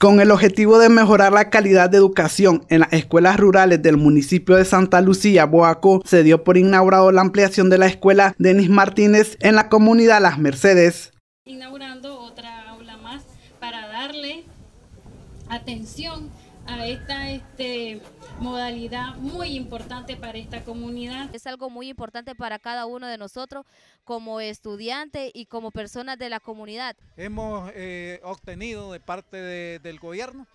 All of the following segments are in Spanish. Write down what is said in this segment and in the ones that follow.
Con el objetivo de mejorar la calidad de educación en las escuelas rurales del municipio de Santa Lucía, Boaco, se dio por inaugurado la ampliación de la escuela Denis Martínez en la comunidad Las Mercedes. Inaugurando otra aula más para darle atención a esta este, modalidad muy importante para esta comunidad. Es algo muy importante para cada uno de nosotros como estudiantes y como personas de la comunidad. Hemos eh, obtenido de parte del gobierno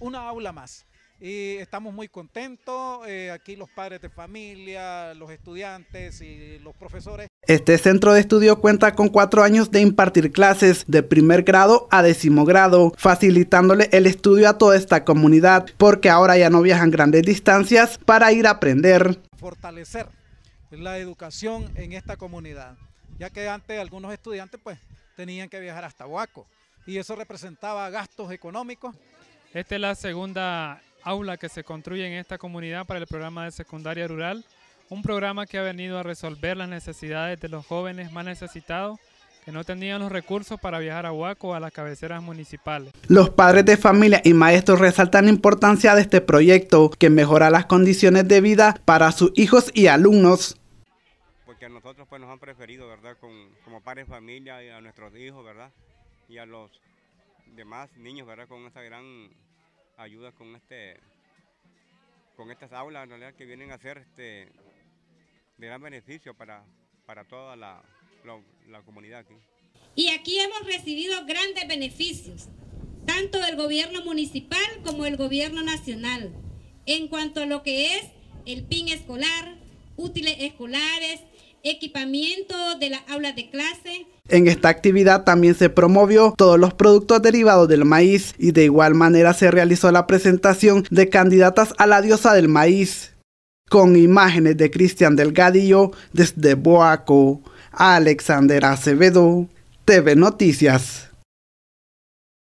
una aula más y estamos muy contentos. Eh, aquí los padres de familia, los estudiantes y los profesores. Este centro de estudio cuenta con cuatro años de impartir clases de primer grado a décimo grado, facilitándole el estudio a toda esta comunidad, porque ahora ya no viajan grandes distancias para ir a aprender. Fortalecer la educación en esta comunidad, ya que antes algunos estudiantes pues tenían que viajar hasta Huaco y eso representaba gastos económicos. Esta es la segunda aula que se construye en esta comunidad para el programa de secundaria rural, un programa que ha venido a resolver las necesidades de los jóvenes más necesitados que no tenían los recursos para viajar a Huaco a las cabeceras municipales. Los padres de familia y maestros resaltan la importancia de este proyecto que mejora las condiciones de vida para sus hijos y alumnos. Porque a nosotros pues, nos han preferido, ¿verdad? como padres de familia y a nuestros hijos, ¿verdad? Y a los demás niños, ¿verdad? Con esa gran ayuda con este con estas aulas que vienen a ser este de gran beneficio para, para toda la, comunidad Y aquí hemos recibido grandes beneficios, tanto del gobierno municipal como el gobierno nacional, en cuanto a lo que es el PIN escolar, útiles escolares, equipamiento de la aula de clase. En esta actividad también se promovió todos los productos derivados del maíz y de igual manera se realizó la presentación de candidatas a la diosa del maíz. Con imágenes de Cristian Delgadillo desde Boaco, Alexander Acevedo, TV Noticias.